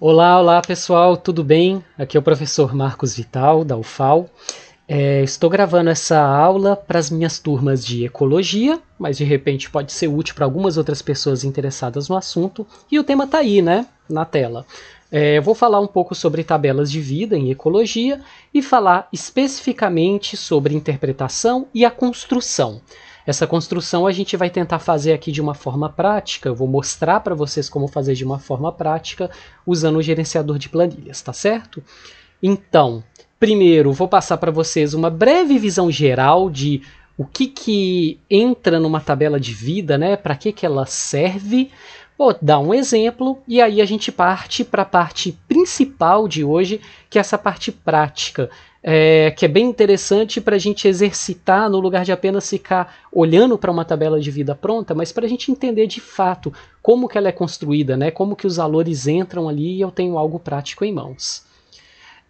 Olá, olá pessoal, tudo bem? Aqui é o professor Marcos Vital, da UFAL. É, estou gravando essa aula para as minhas turmas de ecologia, mas de repente pode ser útil para algumas outras pessoas interessadas no assunto. E o tema está aí, né? Na tela. É, eu vou falar um pouco sobre tabelas de vida em ecologia e falar especificamente sobre interpretação e a construção. Essa construção a gente vai tentar fazer aqui de uma forma prática, eu vou mostrar para vocês como fazer de uma forma prática usando o gerenciador de planilhas, tá certo? Então, primeiro vou passar para vocês uma breve visão geral de o que, que entra numa tabela de vida, né? Para que, que ela serve? Vou dar um exemplo e aí a gente parte para a parte principal de hoje, que é essa parte prática, é, que é bem interessante para a gente exercitar no lugar de apenas ficar olhando para uma tabela de vida pronta, mas para a gente entender de fato como que ela é construída, né? como que os valores entram ali e eu tenho algo prático em mãos.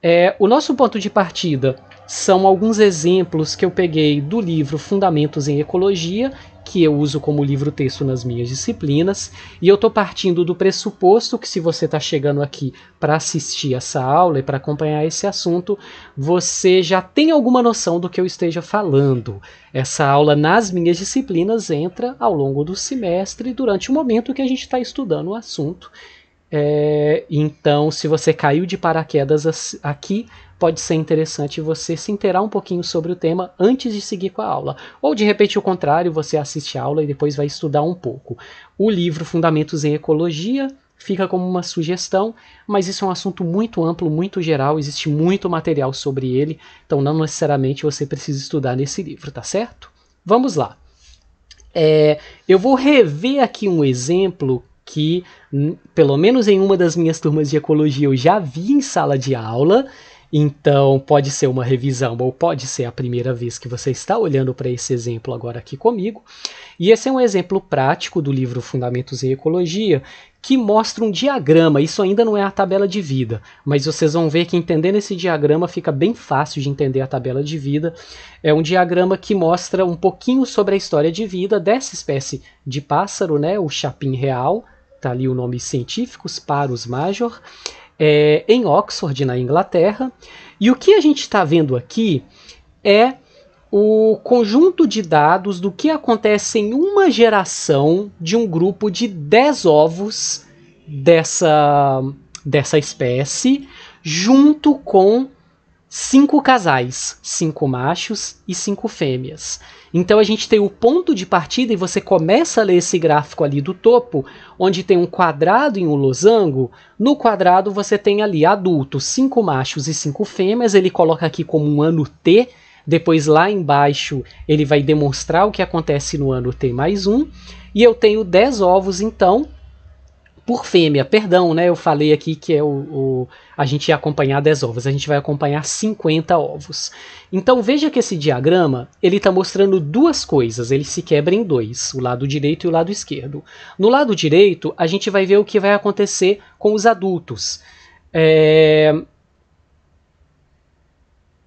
É, o nosso ponto de partida são alguns exemplos que eu peguei do livro Fundamentos em Ecologia, que eu uso como livro-texto nas minhas disciplinas, e eu estou partindo do pressuposto que, se você está chegando aqui para assistir essa aula e para acompanhar esse assunto, você já tem alguma noção do que eu esteja falando. Essa aula nas minhas disciplinas entra ao longo do semestre, durante o momento que a gente está estudando o assunto. É, então, se você caiu de paraquedas aqui, pode ser interessante você se interar um pouquinho sobre o tema antes de seguir com a aula. Ou de repente o contrário, você assiste a aula e depois vai estudar um pouco. O livro Fundamentos em Ecologia fica como uma sugestão, mas isso é um assunto muito amplo, muito geral, existe muito material sobre ele, então não necessariamente você precisa estudar nesse livro, tá certo? Vamos lá. É, eu vou rever aqui um exemplo que, pelo menos em uma das minhas turmas de ecologia, eu já vi em sala de aula. Então, pode ser uma revisão ou pode ser a primeira vez que você está olhando para esse exemplo agora aqui comigo. E esse é um exemplo prático do livro Fundamentos em Ecologia, que mostra um diagrama. Isso ainda não é a tabela de vida, mas vocês vão ver que entendendo esse diagrama fica bem fácil de entender a tabela de vida. É um diagrama que mostra um pouquinho sobre a história de vida dessa espécie de pássaro, né, o chapim real, tá ali o nome Científicos para os Major, é, em Oxford, na Inglaterra. E o que a gente está vendo aqui é o conjunto de dados do que acontece em uma geração de um grupo de 10 ovos dessa, dessa espécie, junto com cinco casais, cinco machos e cinco fêmeas. Então a gente tem o ponto de partida e você começa a ler esse gráfico ali do topo, onde tem um quadrado em um losango. No quadrado você tem ali adulto, cinco machos e cinco fêmeas. Ele coloca aqui como um ano T. Depois lá embaixo ele vai demonstrar o que acontece no ano T mais um. E eu tenho 10 ovos então por fêmea, perdão, né? Eu falei aqui que é o, o, a gente ia acompanhar 10 ovos, a gente vai acompanhar 50 ovos. Então veja que esse diagrama ele está mostrando duas coisas, ele se quebra em dois, o lado direito e o lado esquerdo. No lado direito, a gente vai ver o que vai acontecer com os adultos. É,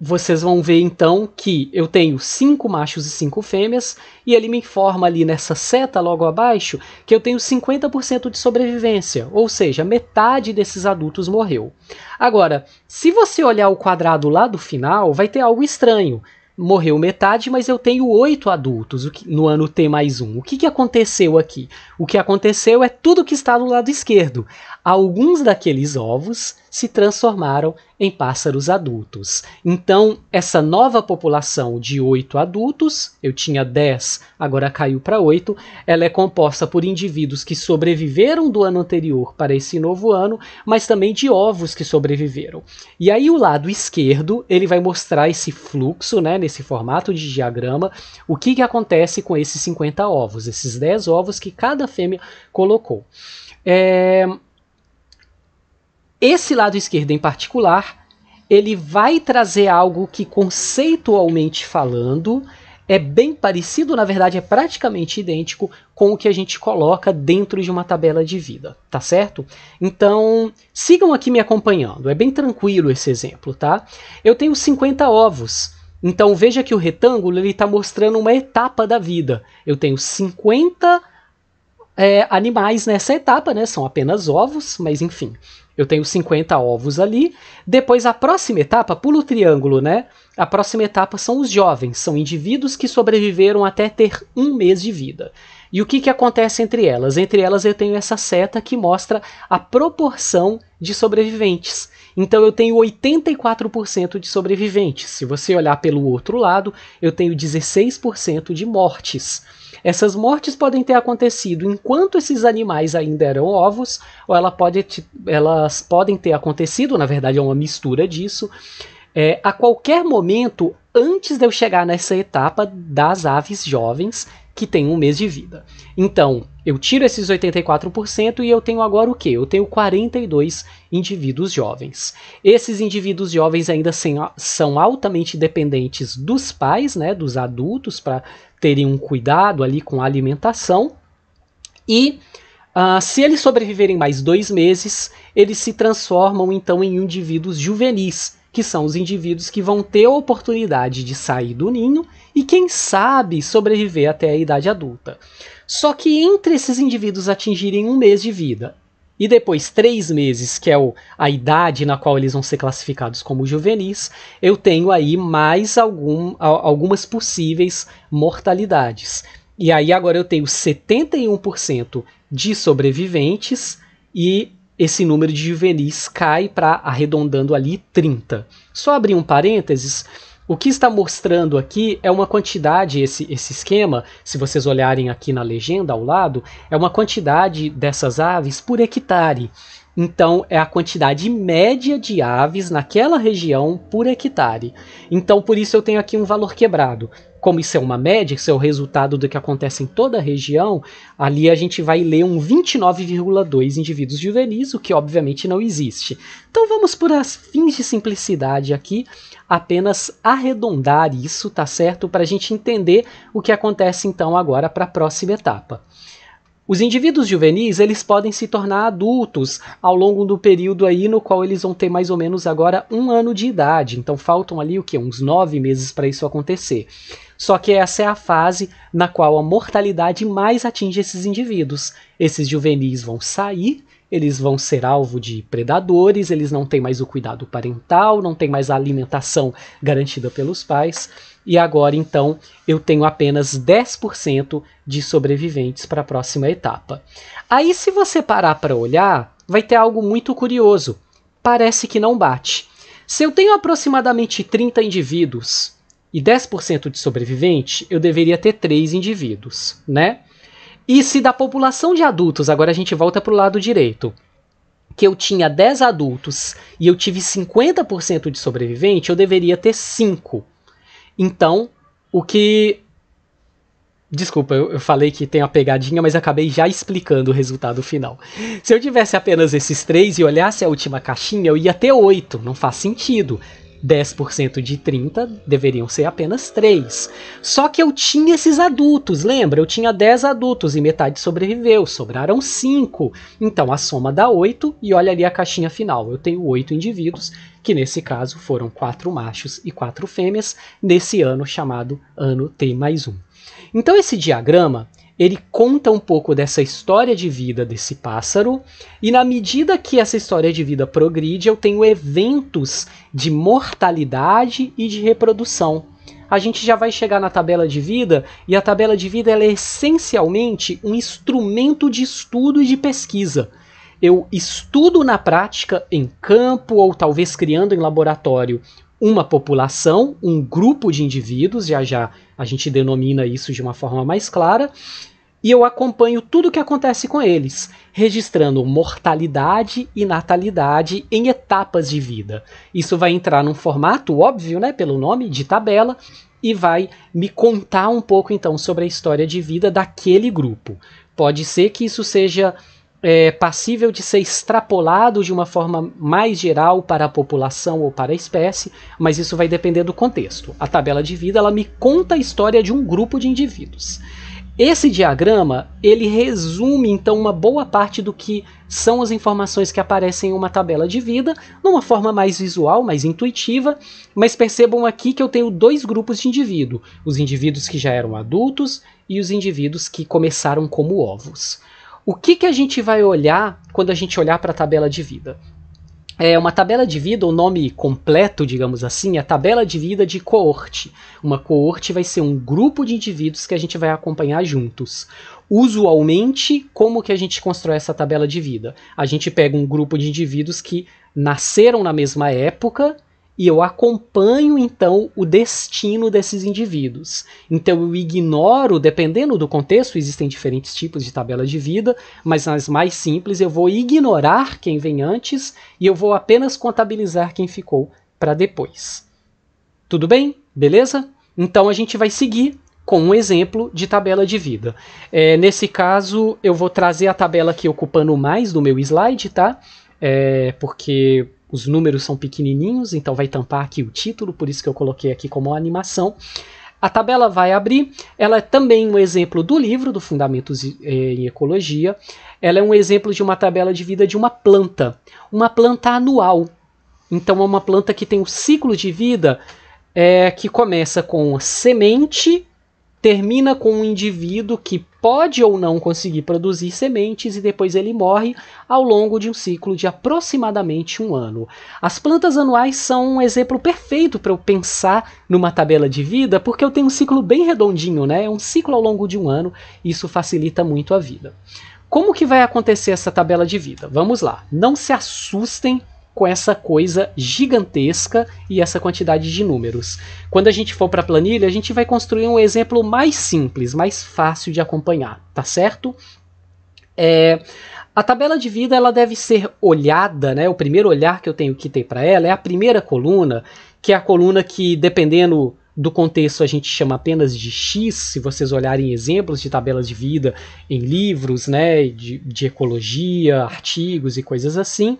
vocês vão ver então que eu tenho cinco machos e cinco fêmeas, e ele me informa ali nessa seta logo abaixo que eu tenho 50% de sobrevivência, ou seja, metade desses adultos morreu. Agora, se você olhar o quadrado lá do final, vai ter algo estranho. Morreu metade, mas eu tenho oito adultos no ano T mais um. O que, que aconteceu aqui? O que aconteceu é tudo que está do lado esquerdo. Alguns daqueles ovos se transformaram em pássaros adultos. Então, essa nova população de oito adultos, eu tinha dez, agora caiu para oito, ela é composta por indivíduos que sobreviveram do ano anterior para esse novo ano, mas também de ovos que sobreviveram. E aí o lado esquerdo, ele vai mostrar esse fluxo, né, nesse formato de diagrama, o que, que acontece com esses 50 ovos, esses 10 ovos que cada fêmea colocou. É, esse lado esquerdo em particular, ele vai trazer algo que conceitualmente falando é bem parecido, na verdade é praticamente idêntico com o que a gente coloca dentro de uma tabela de vida, tá certo? Então, sigam aqui me acompanhando, é bem tranquilo esse exemplo, tá? Eu tenho 50 ovos, então veja que o retângulo ele está mostrando uma etapa da vida. Eu tenho 50 é, eh, animais nessa etapa, né? São apenas ovos, mas enfim. Eu tenho 50 ovos ali. Depois, a próxima etapa, pula o triângulo, né? A próxima etapa são os jovens, são indivíduos que sobreviveram até ter um mês de vida. E o que, que acontece entre elas? Entre elas, eu tenho essa seta que mostra a proporção de sobreviventes. Então eu tenho 84% de sobreviventes. Se você olhar pelo outro lado, eu tenho 16% de mortes. Essas mortes podem ter acontecido enquanto esses animais ainda eram ovos, ou ela pode elas podem ter acontecido, na verdade é uma mistura disso, é, a qualquer momento antes de eu chegar nessa etapa das aves jovens que têm um mês de vida. Então, eu tiro esses 84% e eu tenho agora o que? Eu tenho 42 indivíduos jovens. Esses indivíduos jovens ainda sem, são altamente dependentes dos pais, né, dos adultos, para terem um cuidado ali com a alimentação. E uh, se eles sobreviverem mais dois meses, eles se transformam então em indivíduos juvenis, que são os indivíduos que vão ter a oportunidade de sair do ninho e, quem sabe, sobreviver até a idade adulta. Só que entre esses indivíduos atingirem um mês de vida e depois três meses, que é o, a idade na qual eles vão ser classificados como juvenis, eu tenho aí mais algum, algumas possíveis mortalidades. E aí agora eu tenho 71% de sobreviventes e esse número de juvenis cai para arredondando ali 30. Só abrir um parênteses, o que está mostrando aqui é uma quantidade, esse, esse esquema, se vocês olharem aqui na legenda ao lado, é uma quantidade dessas aves por hectare. Então, é a quantidade média de aves naquela região por hectare. Então, por isso eu tenho aqui um valor quebrado como isso é uma média, isso é o resultado do que acontece em toda a região, ali a gente vai ler um 29,2 indivíduos juvenis, o que obviamente não existe. Então vamos por as fins de simplicidade aqui, apenas arredondar isso, tá certo? Para a gente entender o que acontece então agora para a próxima etapa. Os indivíduos juvenis, eles podem se tornar adultos ao longo do período aí no qual eles vão ter mais ou menos agora um ano de idade. Então faltam ali o que uns nove meses para isso acontecer. Só que essa é a fase na qual a mortalidade mais atinge esses indivíduos. Esses juvenis vão sair, eles vão ser alvo de predadores, eles não têm mais o cuidado parental, não têm mais a alimentação garantida pelos pais e agora então eu tenho apenas 10% de sobreviventes para a próxima etapa. Aí, se você parar para olhar, vai ter algo muito curioso. Parece que não bate. Se eu tenho aproximadamente 30 indivíduos e 10% de sobrevivente, eu deveria ter 3 indivíduos, né? E se da população de adultos, agora a gente volta para o lado direito, que eu tinha 10 adultos e eu tive 50% de sobrevivente, eu deveria ter 5. Então, o que. Desculpa, eu, falei que tem a pegadinha, mas acabei já explicando o resultado final. Se eu tivesse apenas esses três e olhasse a última caixinha, eu ia ter oito. Não faz sentido. 10% de 30 deveriam ser apenas 3. Só que eu tinha esses adultos, lembra? Eu tinha 10 adultos e metade sobreviveu, sobraram 5. Então a soma dá 8 e olha ali a caixinha final. Eu tenho 8 indivíduos que nesse caso foram quatro machos e quatro fêmeas, nesse ano chamado ano T mais um. Então esse diagrama ele conta um pouco dessa história de vida desse pássaro, e na medida que essa história de vida progride, eu tenho eventos de mortalidade e de reprodução. A gente já vai chegar na tabela de vida, e a tabela de vida é essencialmente um instrumento de estudo e de pesquisa eu estudo na prática, em campo ou talvez criando em laboratório, uma população, um grupo de indivíduos, já já a gente denomina isso de uma forma mais clara, e eu acompanho tudo o que acontece com eles, registrando mortalidade e natalidade em etapas de vida. Isso vai entrar num formato óbvio, né, pelo nome, de tabela, e vai me contar um pouco então sobre a história de vida daquele grupo. Pode ser que isso seja é, passível de ser extrapolado de uma forma mais geral para a população ou para a espécie, mas isso vai depender do contexto. A tabela de vida ela me conta a história de um grupo de indivíduos. Esse diagrama ele resume então uma boa parte do que são as informações que aparecem em uma tabela de vida, numa forma mais visual, mais intuitiva, mas percebam aqui que eu tenho dois grupos de indivíduos: os indivíduos que já eram adultos e os indivíduos que começaram como ovos. O que, que a gente vai olhar quando a gente olhar para a tabela de vida? É uma tabela de vida, o nome completo, digamos assim, é a tabela de vida de coorte. Uma coorte vai ser um grupo de indivíduos que a gente vai acompanhar juntos. Usualmente, como que a gente constrói essa tabela de vida? A gente pega um grupo de indivíduos que nasceram na mesma época, e eu acompanho então o destino desses indivíduos. Então eu ignoro, dependendo do contexto, existem diferentes tipos de tabela de vida, mas nas mais simples eu vou ignorar quem vem antes e eu vou apenas contabilizar quem ficou para depois. Tudo bem? Beleza? Então a gente vai seguir com um exemplo de tabela de vida. É, nesse caso, eu vou trazer a tabela aqui ocupando mais do meu slide, tá? É, porque os números são pequenininhos, então vai tampar aqui o título, por isso que eu coloquei aqui como animação. A tabela vai abrir, ela é também um exemplo do livro, do Fundamentos eh, em Ecologia. Ela é um exemplo de uma tabela de vida de uma planta, uma planta anual. Então é uma planta que tem um ciclo de vida é, que começa com semente, termina com um indivíduo que pode ou não conseguir produzir sementes e depois ele morre ao longo de um ciclo de aproximadamente um ano. As plantas anuais são um exemplo perfeito para eu pensar numa tabela de vida, porque eu tenho um ciclo bem redondinho, né? É um ciclo ao longo de um ano, e isso facilita muito a vida. Como que vai acontecer essa tabela de vida? Vamos lá. Não se assustem com essa coisa gigantesca e essa quantidade de números. Quando a gente for para a planilha, a gente vai construir um exemplo mais simples, mais fácil de acompanhar, tá certo? É, a tabela de vida ela deve ser olhada, né? O primeiro olhar que eu tenho que ter para ela é a primeira coluna, que é a coluna que, dependendo do contexto, a gente chama apenas de X. Se vocês olharem exemplos de tabelas de vida em livros, né? De, de ecologia, artigos e coisas assim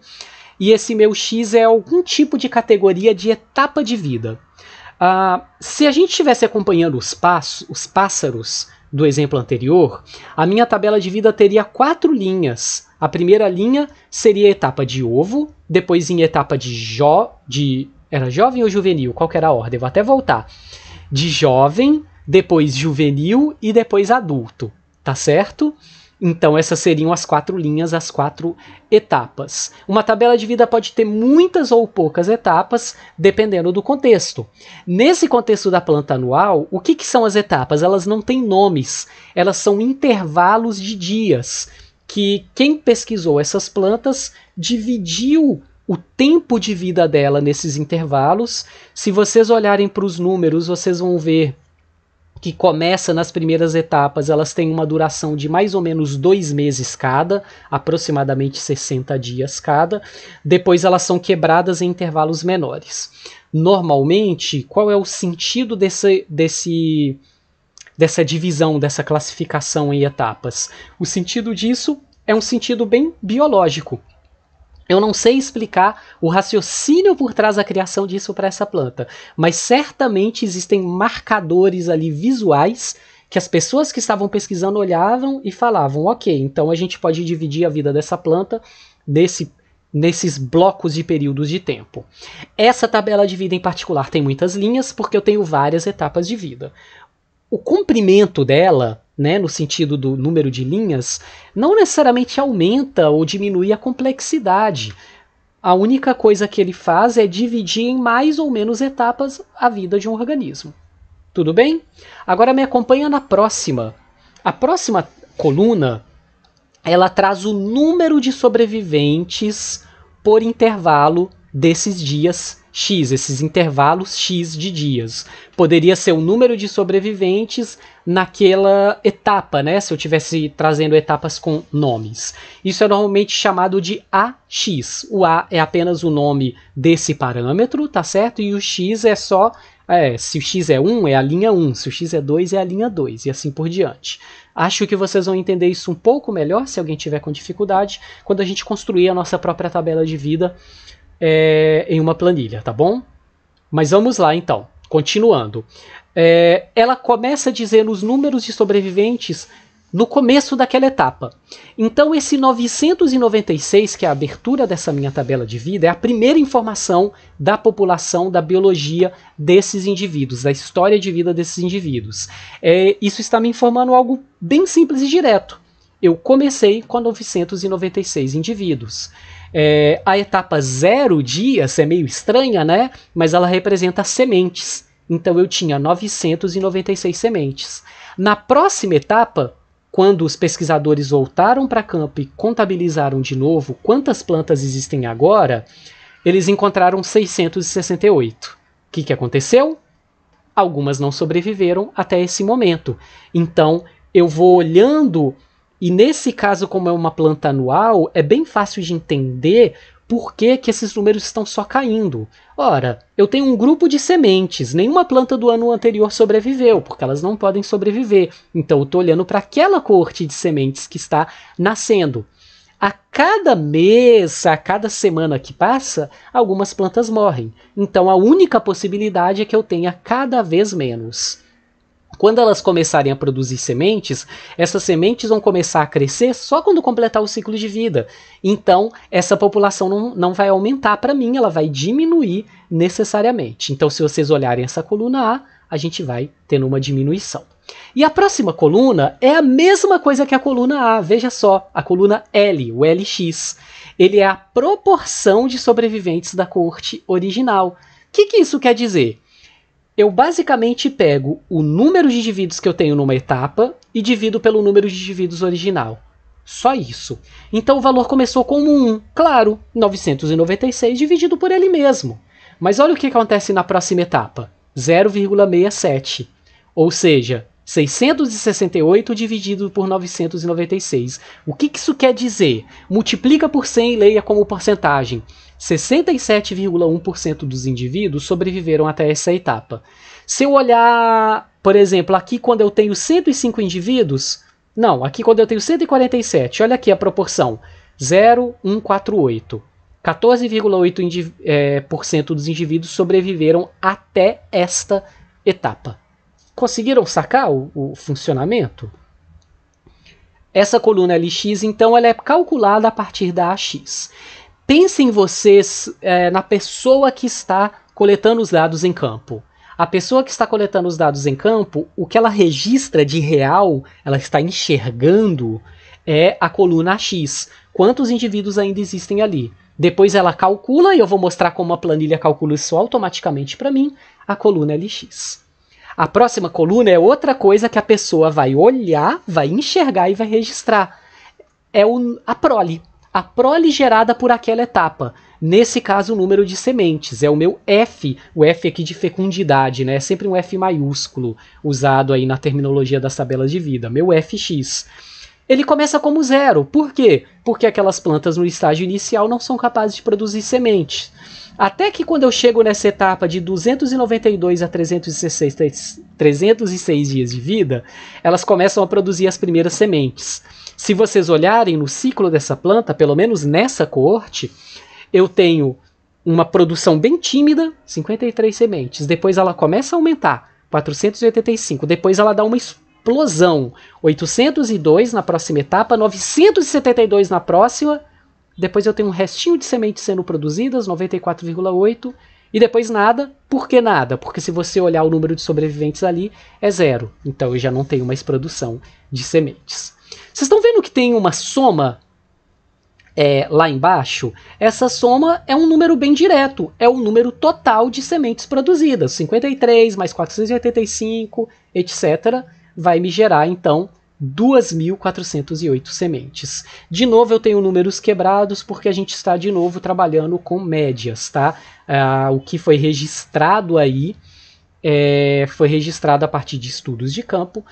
e esse meu X é algum tipo de categoria de etapa de vida. Uh, se a gente estivesse acompanhando os, os pássaros do exemplo anterior, a minha tabela de vida teria quatro linhas. A primeira linha seria a etapa de ovo, depois em etapa de jo de era jovem ou juvenil, qual era a ordem? Vou até voltar. De jovem, depois juvenil e depois adulto, tá certo? Então, essas seriam as quatro linhas, as quatro etapas. Uma tabela de vida pode ter muitas ou poucas etapas, dependendo do contexto. Nesse contexto da planta anual, o que, que são as etapas? Elas não têm nomes, elas são intervalos de dias. Que quem pesquisou essas plantas dividiu o tempo de vida dela nesses intervalos. Se vocês olharem para os números, vocês vão ver que começa nas primeiras etapas, elas têm uma duração de mais ou menos dois meses cada, aproximadamente 60 dias cada. Depois elas são quebradas em intervalos menores. Normalmente, qual é o sentido desse, desse, dessa divisão, dessa classificação em etapas? O sentido disso é um sentido bem biológico. Eu não sei explicar o raciocínio por trás da criação disso para essa planta, mas certamente existem marcadores ali visuais que as pessoas que estavam pesquisando olhavam e falavam: ok, então a gente pode dividir a vida dessa planta desse, nesses blocos de períodos de tempo. Essa tabela de vida em particular tem muitas linhas, porque eu tenho várias etapas de vida. O comprimento dela né, no sentido do número de linhas, não necessariamente aumenta ou diminui a complexidade. A única coisa que ele faz é dividir em mais ou menos etapas a vida de um organismo. Tudo bem? Agora me acompanha na próxima. A próxima coluna ela traz o número de sobreviventes por intervalo desses dias X, esses intervalos X de dias. Poderia ser o número de sobreviventes naquela etapa, né? Se eu tivesse trazendo etapas com nomes. Isso é normalmente chamado de AX. O A é apenas o nome desse parâmetro, tá certo? E o X é só. É, se o X é 1, é a linha 1. Se o X é 2, é a linha 2. E assim por diante. Acho que vocês vão entender isso um pouco melhor, se alguém tiver com dificuldade, quando a gente construir a nossa própria tabela de vida é, em uma planilha, tá bom? Mas vamos lá então, continuando. É, ela começa dizendo os números de sobreviventes no começo daquela etapa. Então, esse 996, que é a abertura dessa minha tabela de vida, é a primeira informação da população, da biologia desses indivíduos, da história de vida desses indivíduos. É, isso está me informando algo bem simples e direto. Eu comecei com 996 indivíduos. É, a etapa zero dias é meio estranha, né? Mas ela representa sementes. Então eu tinha 996 sementes. Na próxima etapa, quando os pesquisadores voltaram para campo e contabilizaram de novo quantas plantas existem agora, eles encontraram 668. O que, que aconteceu? Algumas não sobreviveram até esse momento. Então eu vou olhando e nesse caso, como é uma planta anual, é bem fácil de entender por que, que esses números estão só caindo. Ora, eu tenho um grupo de sementes, nenhuma planta do ano anterior sobreviveu, porque elas não podem sobreviver. Então eu estou olhando para aquela corte de sementes que está nascendo. A cada mês, a cada semana que passa, algumas plantas morrem. Então a única possibilidade é que eu tenha cada vez menos. Quando elas começarem a produzir sementes, essas sementes vão começar a crescer só quando completar o ciclo de vida. Então, essa população não, não vai aumentar para mim, ela vai diminuir necessariamente. Então, se vocês olharem essa coluna A, a gente vai tendo uma diminuição. E a próxima coluna é a mesma coisa que a coluna A, veja só, a coluna L, o LX. Ele é a proporção de sobreviventes da corte original. O que, que isso quer dizer? eu basicamente pego o número de indivíduos que eu tenho numa etapa e divido pelo número de indivíduos original. Só isso. Então o valor começou como 1. Claro, 996 dividido por ele mesmo. Mas olha o que acontece na próxima etapa: 0,67. Ou seja, 668 dividido por 996. O que, que isso quer dizer? Multiplica por 100 e leia como porcentagem. 67,1% dos indivíduos sobreviveram até essa etapa. Se eu olhar, por exemplo, aqui quando eu tenho 105 indivíduos, não, aqui quando eu tenho 147, olha aqui a proporção: 0,148. 14,8% é, dos indivíduos sobreviveram até esta etapa. Conseguiram sacar o, o funcionamento? Essa coluna LX, então, ela é calculada a partir da AX. Pensem vocês é, na pessoa que está coletando os dados em campo. A pessoa que está coletando os dados em campo, o que ela registra de real, ela está enxergando, é a coluna X. Quantos indivíduos ainda existem ali? Depois ela calcula, e eu vou mostrar como a planilha calcula isso automaticamente para mim, a coluna LX. A próxima coluna é outra coisa que a pessoa vai olhar, vai enxergar e vai registrar. É o, a prole a prole gerada por aquela etapa. Nesse caso, o número de sementes é o meu F, o F aqui de fecundidade, né? É sempre um F maiúsculo usado aí na terminologia das tabelas de vida, meu FX. Ele começa como zero. Por quê? Porque aquelas plantas no estágio inicial não são capazes de produzir sementes. Até que quando eu chego nessa etapa de 292 a 306, 306 dias de vida, elas começam a produzir as primeiras sementes. Se vocês olharem no ciclo dessa planta, pelo menos nessa coorte, eu tenho uma produção bem tímida, 53 sementes. Depois ela começa a aumentar, 485. Depois ela dá uma explosão, 802 na próxima etapa, 972 na próxima. Depois eu tenho um restinho de sementes sendo produzidas, 94,8. E depois nada. Por que nada? Porque se você olhar o número de sobreviventes ali, é zero. Então eu já não tenho mais produção de sementes. Vocês estão vendo que tem uma soma é, lá embaixo? Essa soma é um número bem direto, é o número total de sementes produzidas. 53 mais 485, etc. Vai me gerar, então, 2.408 sementes. De novo, eu tenho números quebrados porque a gente está de novo trabalhando com médias, tá? Ah, o que foi registrado aí é, foi registrado a partir de estudos de campo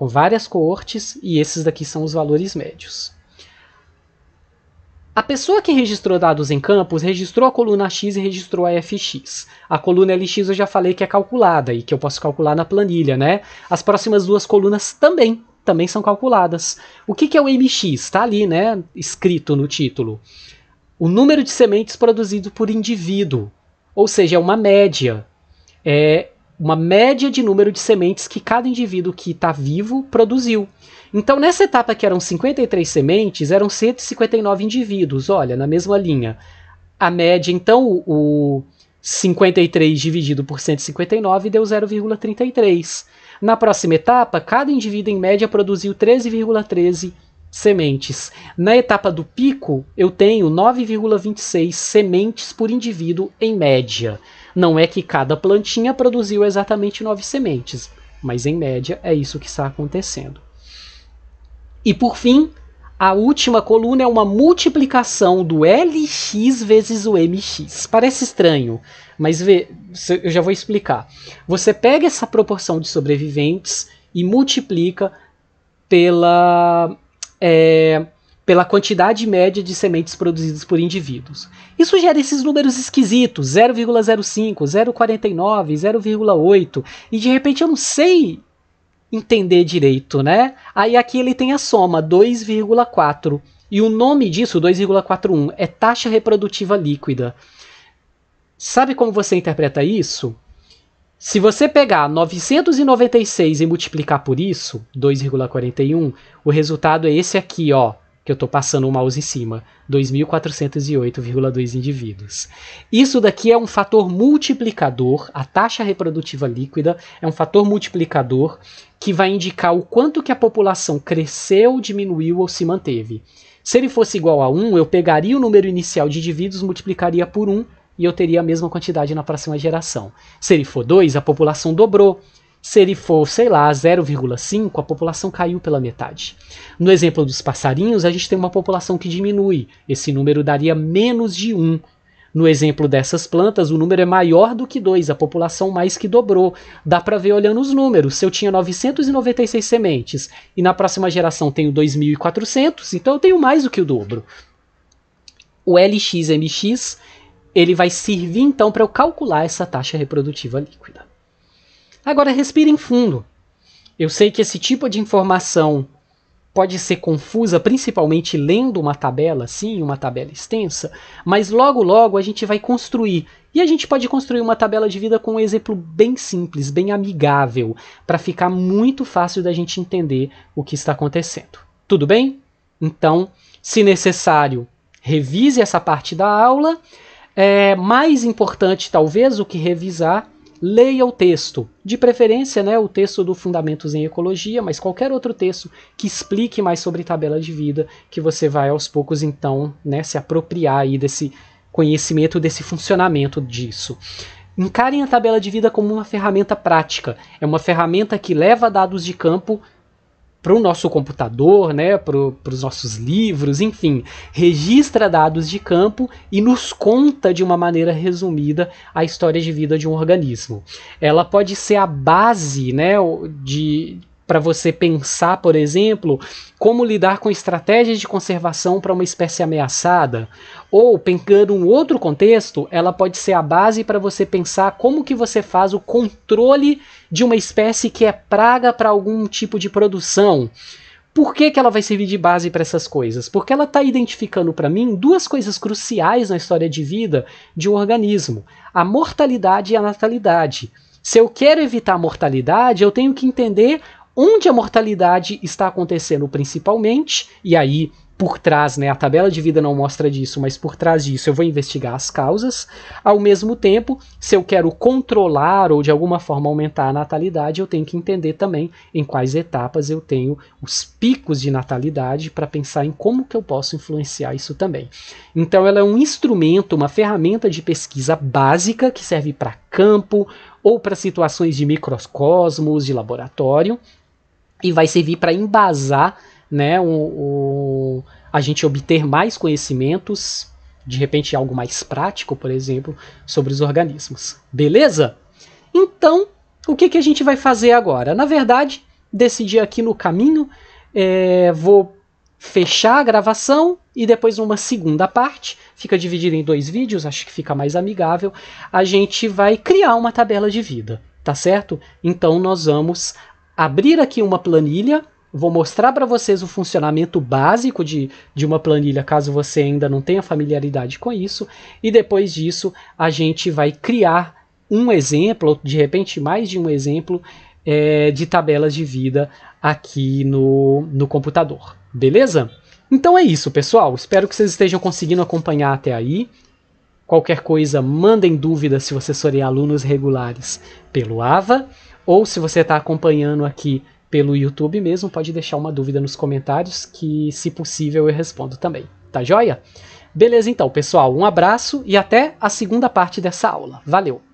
com várias coortes, e esses daqui são os valores médios. A pessoa que registrou dados em campos registrou a coluna X e registrou a Fx. A coluna Lx eu já falei que é calculada e que eu posso calcular na planilha, né? As próximas duas colunas também, também são calculadas. O que, que é o MX? Está ali, né? Escrito no título. O número de sementes produzido por indivíduo, ou seja, é uma média. É, uma média de número de sementes que cada indivíduo que está vivo produziu. Então, nessa etapa que eram 53 sementes, eram 159 indivíduos, olha, na mesma linha. A média, então, o 53 dividido por 159 deu 0,33. Na próxima etapa, cada indivíduo, em média, produziu 13,13 ,13 sementes. Na etapa do pico, eu tenho 9,26 sementes por indivíduo, em média. Não é que cada plantinha produziu exatamente nove sementes, mas em média é isso que está acontecendo. E por fim, a última coluna é uma multiplicação do LX vezes o MX. Parece estranho, mas vê, eu já vou explicar. Você pega essa proporção de sobreviventes e multiplica pela. É, pela quantidade média de sementes produzidas por indivíduos. Isso gera esses números esquisitos, 0,05, 0,49, 0,8, e de repente eu não sei entender direito, né? Aí aqui ele tem a soma 2,4 e o nome disso, 2,41, é taxa reprodutiva líquida. Sabe como você interpreta isso? Se você pegar 996 e multiplicar por isso, 2,41, o resultado é esse aqui, ó, que eu estou passando o mouse em cima, 2.408,2 indivíduos. Isso daqui é um fator multiplicador, a taxa reprodutiva líquida é um fator multiplicador que vai indicar o quanto que a população cresceu, diminuiu ou se manteve. Se ele fosse igual a 1, eu pegaria o número inicial de indivíduos, multiplicaria por 1 e eu teria a mesma quantidade na próxima geração. Se ele for 2, a população dobrou. Se ele for, sei lá, 0,5, a população caiu pela metade. No exemplo dos passarinhos, a gente tem uma população que diminui. Esse número daria menos de 1. No exemplo dessas plantas, o número é maior do que 2, a população mais que dobrou. Dá para ver olhando os números. Se eu tinha 996 sementes e na próxima geração tenho 2400, então eu tenho mais do que o dobro. O LXMX ele vai servir então para eu calcular essa taxa reprodutiva líquida. Agora respirem fundo. Eu sei que esse tipo de informação pode ser confusa, principalmente lendo uma tabela, sim, uma tabela extensa, mas logo logo a gente vai construir. E a gente pode construir uma tabela de vida com um exemplo bem simples, bem amigável, para ficar muito fácil da gente entender o que está acontecendo. Tudo bem? Então, se necessário, revise essa parte da aula. É mais importante, talvez, o que revisar leia o texto. De preferência, né, o texto do Fundamentos em Ecologia, mas qualquer outro texto que explique mais sobre tabela de vida, que você vai aos poucos então, né, se apropriar aí desse conhecimento, desse funcionamento disso. Encarem a tabela de vida como uma ferramenta prática. É uma ferramenta que leva dados de campo para o nosso computador, né, para os nossos livros, enfim, registra dados de campo e nos conta de uma maneira resumida a história de vida de um organismo. Ela pode ser a base, né, de para você pensar, por exemplo, como lidar com estratégias de conservação para uma espécie ameaçada, ou pegando um outro contexto, ela pode ser a base para você pensar como que você faz o controle de uma espécie que é praga para algum tipo de produção. Por que, que ela vai servir de base para essas coisas? Porque ela está identificando para mim duas coisas cruciais na história de vida de um organismo: a mortalidade e a natalidade. Se eu quero evitar a mortalidade, eu tenho que entender onde a mortalidade está acontecendo principalmente, e aí por trás, né? A tabela de vida não mostra disso, mas por trás disso eu vou investigar as causas. Ao mesmo tempo, se eu quero controlar ou de alguma forma aumentar a natalidade, eu tenho que entender também em quais etapas eu tenho os picos de natalidade para pensar em como que eu posso influenciar isso também. Então ela é um instrumento, uma ferramenta de pesquisa básica que serve para campo ou para situações de microcosmos, de laboratório, e vai servir para embasar né, o, o, a gente obter mais conhecimentos, de repente algo mais prático, por exemplo, sobre os organismos. Beleza? Então, o que, que a gente vai fazer agora? Na verdade, decidi aqui no caminho, é, vou fechar a gravação e depois uma segunda parte, fica dividida em dois vídeos, acho que fica mais amigável, a gente vai criar uma tabela de vida, tá certo? Então nós vamos abrir aqui uma planilha, vou mostrar para vocês o funcionamento básico de, de uma planilha, caso você ainda não tenha familiaridade com isso, e depois disso a gente vai criar um exemplo, ou de repente mais de um exemplo, é, de tabelas de vida aqui no, no computador, beleza? Então é isso, pessoal. Espero que vocês estejam conseguindo acompanhar até aí. Qualquer coisa, mandem dúvidas se vocês forem alunos regulares pelo AVA. Ou se você está acompanhando aqui pelo YouTube mesmo, pode deixar uma dúvida nos comentários que, se possível, eu respondo também. Tá joia? Beleza então, pessoal. Um abraço e até a segunda parte dessa aula. Valeu!